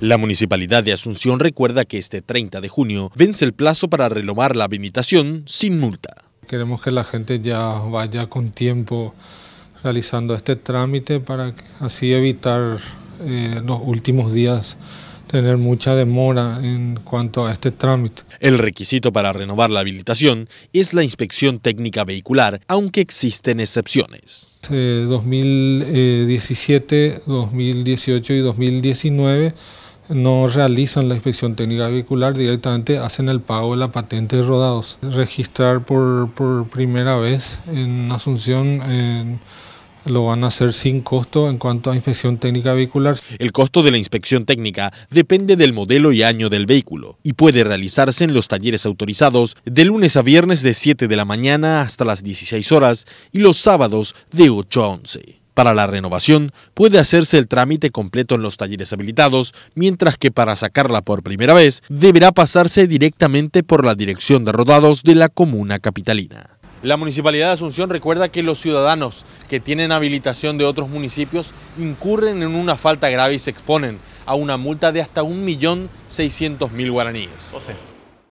La Municipalidad de Asunción recuerda que este 30 de junio vence el plazo para renovar la habilitación sin multa. Queremos que la gente ya vaya con tiempo realizando este trámite para así evitar eh, los últimos días tener mucha demora en cuanto a este trámite. El requisito para renovar la habilitación es la inspección técnica vehicular, aunque existen excepciones. 2017, eh, 2018 eh, y 2019 no realizan la inspección técnica vehicular, directamente hacen el pago de la patente de rodados. Registrar por, por primera vez en Asunción lo van a hacer sin costo en cuanto a inspección técnica vehicular. El costo de la inspección técnica depende del modelo y año del vehículo y puede realizarse en los talleres autorizados de lunes a viernes de 7 de la mañana hasta las 16 horas y los sábados de 8 a 11. Para la renovación puede hacerse el trámite completo en los talleres habilitados, mientras que para sacarla por primera vez deberá pasarse directamente por la Dirección de Rodados de la Comuna Capitalina. La Municipalidad de Asunción recuerda que los ciudadanos que tienen habilitación de otros municipios incurren en una falta grave y se exponen a una multa de hasta 1.600.000 guaraníes.